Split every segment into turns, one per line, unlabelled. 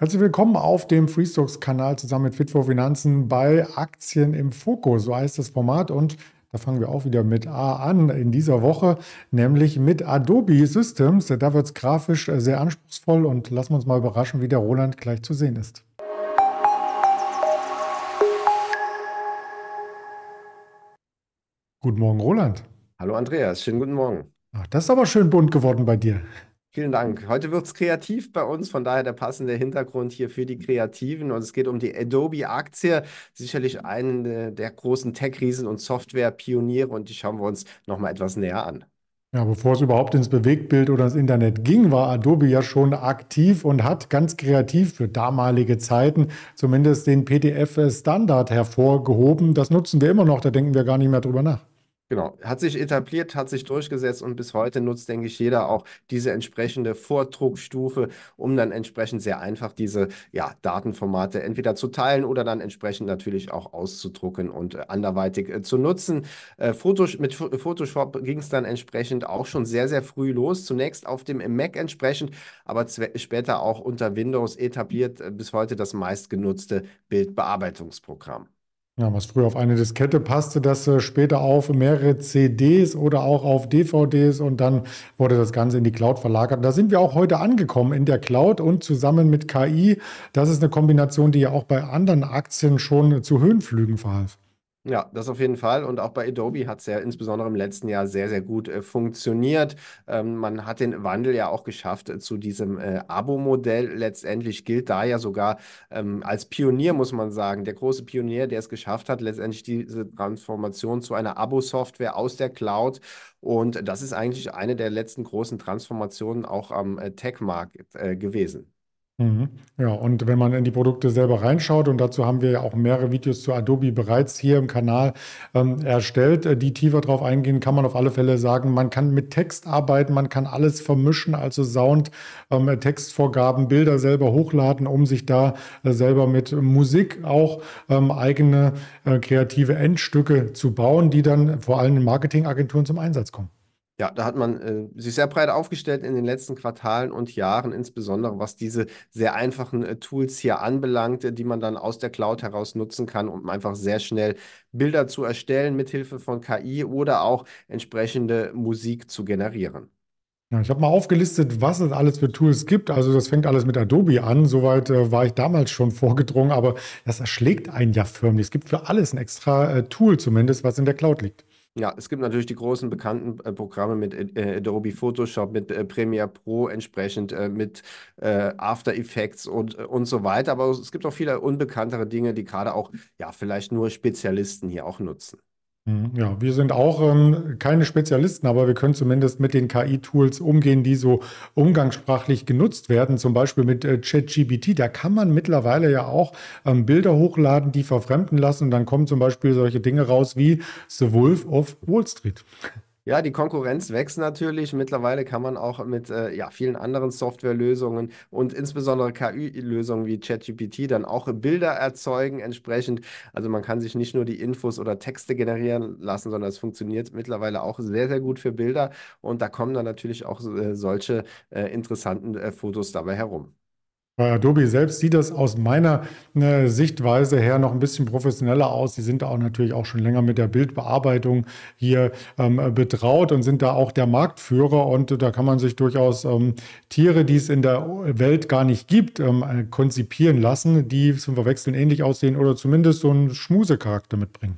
Herzlich willkommen auf dem Freestocks-Kanal zusammen mit Fit for Finanzen bei Aktien im Fokus. So heißt das Format und da fangen wir auch wieder mit A an in dieser Woche, nämlich mit Adobe Systems. Da wird es grafisch sehr anspruchsvoll und lassen wir uns mal überraschen, wie der Roland gleich zu sehen ist. Guten Morgen, Roland.
Hallo Andreas, schönen guten Morgen.
Ach, das ist aber schön bunt geworden bei dir.
Vielen Dank. Heute wird es kreativ bei uns, von daher der passende Hintergrund hier für die Kreativen. Und es geht um die Adobe-Aktie, sicherlich einen der großen Tech-Riesen und Software-Pioniere. Und die schauen wir uns nochmal etwas näher
an. Ja, bevor es überhaupt ins Bewegtbild oder ins Internet ging, war Adobe ja schon aktiv und hat ganz kreativ für damalige Zeiten zumindest den PDF-Standard hervorgehoben. Das nutzen wir immer noch, da denken wir gar nicht mehr drüber nach.
Genau, hat sich etabliert, hat sich durchgesetzt und bis heute nutzt, denke ich, jeder auch diese entsprechende Vordruckstufe, um dann entsprechend sehr einfach diese ja, Datenformate entweder zu teilen oder dann entsprechend natürlich auch auszudrucken und äh, anderweitig äh, zu nutzen. Äh, Fotos, mit F Photoshop ging es dann entsprechend auch schon sehr, sehr früh los. Zunächst auf dem Mac entsprechend, aber später auch unter Windows etabliert äh, bis heute das meistgenutzte Bildbearbeitungsprogramm.
Ja, was früher auf eine Diskette passte, das äh, später auf mehrere CDs oder auch auf DVDs und dann wurde das Ganze in die Cloud verlagert. Da sind wir auch heute angekommen in der Cloud und zusammen mit KI. Das ist eine Kombination, die ja auch bei anderen Aktien schon zu Höhenflügen verhalf.
Ja, das auf jeden Fall. Und auch bei Adobe hat es ja insbesondere im letzten Jahr sehr, sehr gut äh, funktioniert. Ähm, man hat den Wandel ja auch geschafft äh, zu diesem äh, Abo-Modell. Letztendlich gilt da ja sogar ähm, als Pionier, muss man sagen, der große Pionier, der es geschafft hat, letztendlich diese Transformation zu einer Abo-Software aus der Cloud. Und das ist eigentlich eine der letzten großen Transformationen auch am äh, Tech-Markt äh, gewesen.
Mhm. Ja, und wenn man in die Produkte selber reinschaut, und dazu haben wir ja auch mehrere Videos zu Adobe bereits hier im Kanal ähm, erstellt, äh, die tiefer drauf eingehen, kann man auf alle Fälle sagen, man kann mit Text arbeiten, man kann alles vermischen, also Sound, ähm, Textvorgaben, Bilder selber hochladen, um sich da äh, selber mit Musik auch ähm, eigene äh, kreative Endstücke zu bauen, die dann vor allem in Marketingagenturen zum Einsatz kommen.
Ja, da hat man äh, sich sehr breit aufgestellt in den letzten Quartalen und Jahren, insbesondere was diese sehr einfachen äh, Tools hier anbelangt, äh, die man dann aus der Cloud heraus nutzen kann, um einfach sehr schnell Bilder zu erstellen mithilfe von KI oder auch entsprechende Musik zu generieren.
Ja, ich habe mal aufgelistet, was es alles für Tools gibt. Also das fängt alles mit Adobe an. Soweit äh, war ich damals schon vorgedrungen, aber das erschlägt einen ja förmlich. Es gibt für alles ein extra äh, Tool zumindest, was in der Cloud liegt.
Ja, es gibt natürlich die großen bekannten äh, Programme mit äh, äh Adobe Photoshop, mit äh, Premiere Pro entsprechend, äh, mit äh, After Effects und, und so weiter. Aber es gibt auch viele unbekanntere Dinge, die gerade auch, ja, vielleicht nur Spezialisten hier auch nutzen.
Mhm. Ja, wir sind auch ähm, keine Spezialisten, aber wir können zumindest mit den KI-Tools umgehen, die so umgangssprachlich genutzt werden, zum Beispiel mit äh, ChatGBT. Da kann man mittlerweile ja auch ähm, Bilder hochladen, die verfremden lassen. Und dann kommen zum Beispiel solche Dinge raus wie The Wolf of Wall Street.
Ja, die Konkurrenz wächst natürlich. Mittlerweile kann man auch mit äh, ja, vielen anderen Softwarelösungen und insbesondere KI-Lösungen wie ChatGPT dann auch Bilder erzeugen entsprechend. Also man kann sich nicht nur die Infos oder Texte generieren lassen, sondern es funktioniert mittlerweile auch sehr, sehr gut für Bilder. Und da kommen dann natürlich auch äh, solche äh, interessanten äh, Fotos dabei herum.
Äh, Bei Adobe selbst sieht das aus meiner äh, Sichtweise her noch ein bisschen professioneller aus. Sie sind auch natürlich auch schon länger mit der Bildbearbeitung hier ähm, äh, betraut und sind da auch der Marktführer. Und äh, da kann man sich durchaus ähm, Tiere, die es in der Welt gar nicht gibt, ähm, konzipieren lassen, die zum Verwechseln ähnlich aussehen oder zumindest so einen Schmusecharakter mitbringen.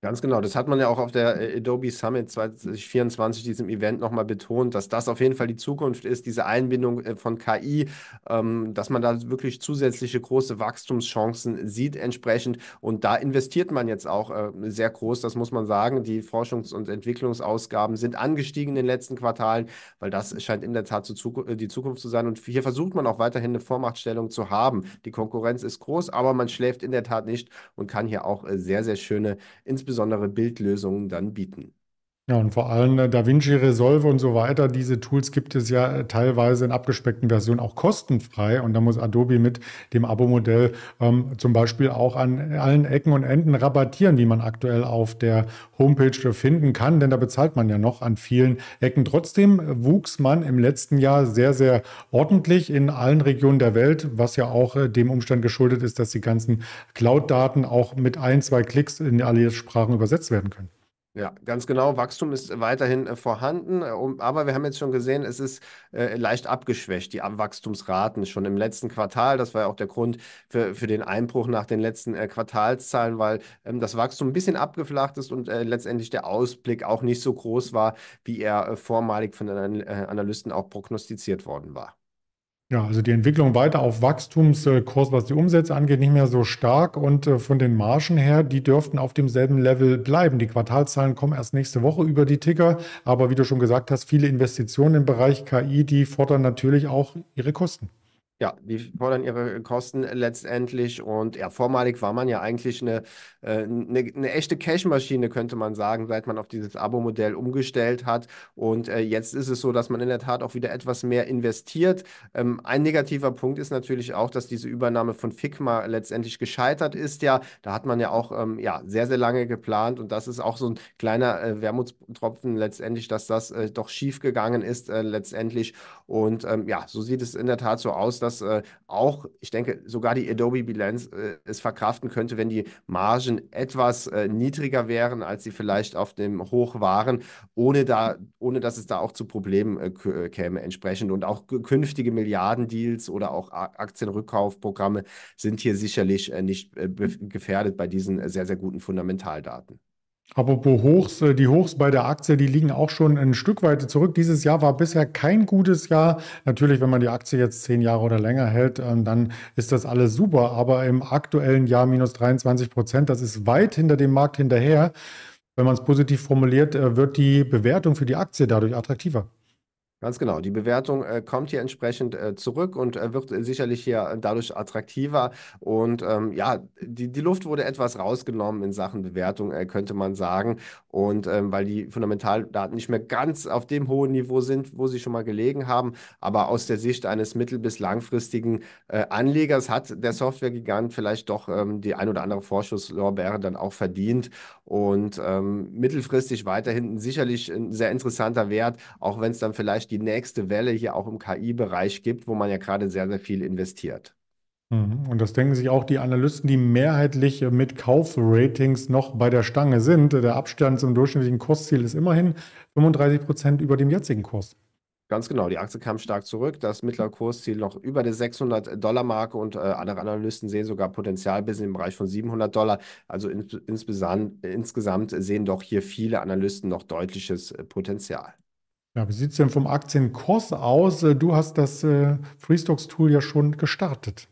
Ganz genau, das hat man ja auch auf der äh, Adobe Summit 2024, diesem Event nochmal betont, dass das auf jeden Fall die Zukunft ist, diese Einbindung äh, von KI, ähm, dass man da wirklich zusätzliche große Wachstumschancen sieht entsprechend. Und da investiert man jetzt auch äh, sehr groß, das muss man sagen. Die Forschungs- und Entwicklungsausgaben sind angestiegen in den letzten Quartalen, weil das scheint in der Tat zu, äh, die Zukunft zu sein. Und hier versucht man auch weiterhin eine Vormachtstellung zu haben. Die Konkurrenz ist groß, aber man schläft in der Tat nicht und kann hier auch sehr, sehr schöne Inspirationen insbesondere Bildlösungen dann bieten.
Ja, und vor allem äh, DaVinci Resolve und so weiter, diese Tools gibt es ja äh, teilweise in abgespeckten Versionen auch kostenfrei. Und da muss Adobe mit dem Abo-Modell ähm, zum Beispiel auch an allen Ecken und Enden rabattieren, wie man aktuell auf der Homepage finden kann. Denn da bezahlt man ja noch an vielen Ecken. Trotzdem äh, wuchs man im letzten Jahr sehr, sehr ordentlich in allen Regionen der Welt, was ja auch dem Umstand geschuldet ist, dass die ganzen Cloud-Daten auch mit ein, zwei Klicks in alle Sprachen übersetzt werden können.
Ja, ganz genau. Wachstum ist weiterhin äh, vorhanden, äh, aber wir haben jetzt schon gesehen, es ist äh, leicht abgeschwächt, die Wachstumsraten schon im letzten Quartal. Das war ja auch der Grund für, für den Einbruch nach den letzten Quartalszahlen, weil ähm, das Wachstum ein bisschen abgeflacht ist und letztendlich der Ausblick auch nicht so groß war, wie er vormalig von den Analysten auch prognostiziert worden war.
Ja, also die Entwicklung weiter auf Wachstumskurs, was die Umsätze angeht, nicht mehr so stark. Und äh, von den Margen her, die dürften auf demselben Level bleiben. Die Quartalzahlen kommen erst nächste Woche über die Ticker. Aber wie du schon gesagt hast, viele Investitionen im Bereich KI, die fordern natürlich auch ihre Kosten.
Ja, die fordern ihre Kosten letztendlich und ja, vormalig war man ja eigentlich eine, eine, äh, eine echte Cash-Maschine, könnte man sagen, seit man auf dieses Abo-Modell umgestellt hat. Und äh, jetzt ist es so, dass man in der Tat auch wieder etwas mehr investiert. Ähm, ein negativer Punkt ist natürlich auch, dass diese Übernahme von Figma letztendlich gescheitert ist. Ja, da hat man ja auch ähm, ja, sehr, sehr lange geplant und das ist auch so ein kleiner äh, Wermutstropfen letztendlich, dass das doch schief gegangen ist letztendlich. Und ähm, ja, so sieht es in der Tat so aus, dass dass äh, auch, ich denke, sogar die Adobe Bilanz äh, es verkraften könnte, wenn die Margen etwas äh, niedriger wären, als sie vielleicht auf dem Hoch waren, ohne, da, ohne dass es da auch zu Problemen äh, äh, käme entsprechend. Und auch künftige Milliardendeals oder auch Aktienrückkaufprogramme sind hier sicherlich äh, nicht gefährdet bei diesen sehr, sehr guten Fundamentaldaten.
Apropos Hochs, äh, die Hochs bei der Aktie, die liegen auch schon ein Stück weit zurück. Dieses Jahr war bisher kein gutes Jahr. Natürlich, wenn man die Aktie jetzt zehn Jahre oder länger hält, ähm, dann ist das alles super. Aber im aktuellen Jahr minus 23 Prozent, das ist weit hinter dem Markt hinterher. Wenn man es positiv formuliert, äh, wird die Bewertung für die Aktie dadurch attraktiver.
Ganz genau. Die Bewertung äh, kommt hier entsprechend äh, zurück und äh, wird äh, sicherlich hier äh, dadurch attraktiver. Und ähm, ja, die, die Luft wurde etwas rausgenommen in Sachen Bewertung, äh, könnte man sagen. Und ähm, weil die Fundamentaldaten nicht mehr ganz auf dem hohen Niveau sind, wo sie schon mal gelegen haben. Aber aus der Sicht eines mittel- bis langfristigen Anlegers hat der Softwaregigant vielleicht doch ähm, die ein oder andere Vorschusslorbeere dann auch verdient. Und ähm, mittelfristig weiterhin sicherlich ein sehr interessanter Wert, auch wenn es dann vielleicht vielleicht die nächste Welle hier auch im KI-Bereich gibt, wo man ja gerade sehr, sehr viel investiert.
Mhm. Und das denken sich auch die Analysten, die mehrheitlich mit Kaufratings noch bei der Stange sind. Der Abstand zum durchschnittlichen Kursziel ist immerhin 35 Prozent über dem jetzigen Kurs.
Ganz genau, die Aktie kam stark zurück. Das mittlere Kursziel noch über der 600-Dollar-Marke und äh, andere Analysten sehen sogar Potenzial bis in den Bereich von 700 Dollar. Also in, insgesamt, insgesamt sehen doch hier viele Analysten noch deutliches äh, Potenzial.
Ja, wie sieht es denn vom Aktienkurs aus? Du hast das äh, Freestocks-Tool ja schon gestartet.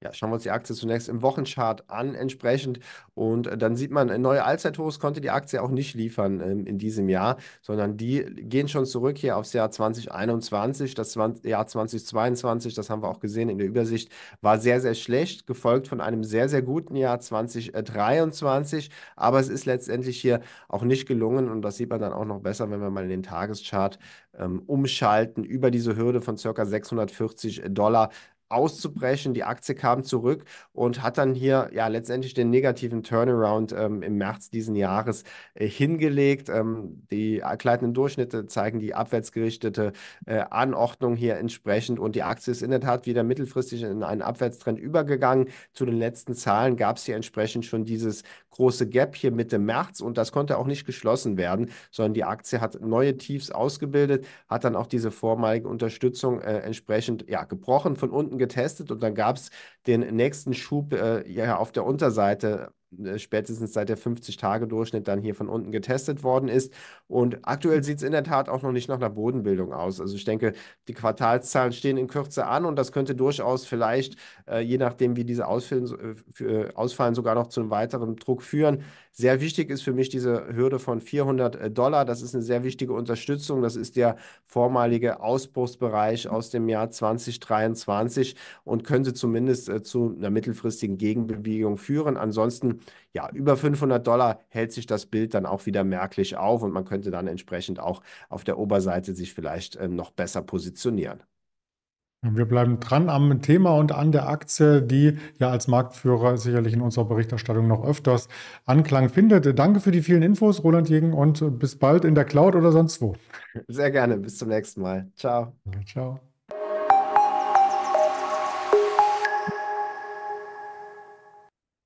Ja, schauen wir uns die Aktie zunächst im Wochenchart an entsprechend und äh, dann sieht man, äh, neue Allzeithochs konnte die Aktie auch nicht liefern ähm, in diesem Jahr, sondern die gehen schon zurück hier aufs Jahr 2021. Das 20, Jahr 2022, das haben wir auch gesehen in der Übersicht, war sehr, sehr schlecht, gefolgt von einem sehr, sehr guten Jahr 2023. Aber es ist letztendlich hier auch nicht gelungen und das sieht man dann auch noch besser, wenn wir mal in den Tageschart ähm, umschalten über diese Hürde von ca. 640 Dollar auszubrechen. Die Aktie kam zurück und hat dann hier ja letztendlich den negativen Turnaround ähm, im März diesen Jahres äh, hingelegt. Ähm, die gleitenden Durchschnitte zeigen die abwärtsgerichtete äh, Anordnung hier entsprechend und die Aktie ist in der Tat wieder mittelfristig in einen Abwärtstrend übergegangen. Zu den letzten Zahlen gab es hier entsprechend schon dieses große Gap hier Mitte März und das konnte auch nicht geschlossen werden, sondern die Aktie hat neue Tiefs ausgebildet, hat dann auch diese vormalige Unterstützung äh, entsprechend ja gebrochen von unten Minuten getestet und dann gab es den nächsten Schub äh, ja, auf der Unterseite äh, spätestens seit der 50-Tage-Durchschnitt dann hier von unten getestet worden ist. Und aktuell sieht es in der Tat auch noch nicht nach einer Bodenbildung aus. Also ich denke, die Quartalszahlen stehen in Kürze an und das könnte durchaus vielleicht, äh, je nachdem, wie diese ausfallen, äh, äh, ausfallen, sogar noch zu einem weiteren Druck führen. Sehr wichtig ist für mich diese Hürde von 400 äh, Dollar. Das ist eine sehr wichtige Unterstützung. Das ist der vormalige Ausbruchsbereich aus dem Jahr 2023 und könnte zumindest äh, zu einer mittelfristigen Gegenbewegung führen. Ansonsten, ja, über 500 Dollar hält sich das Bild dann auch wieder merklich auf und man könnte dann entsprechend auch auf der Oberseite sich vielleicht äh, noch besser positionieren.
Wir bleiben dran am Thema und an der Aktie, die ja als Marktführer sicherlich in unserer Berichterstattung noch öfters Anklang findet. Danke für die vielen Infos, Roland Jegen, und bis bald in der Cloud oder sonst wo.
Sehr gerne, bis zum nächsten Mal. Ciao. ciao.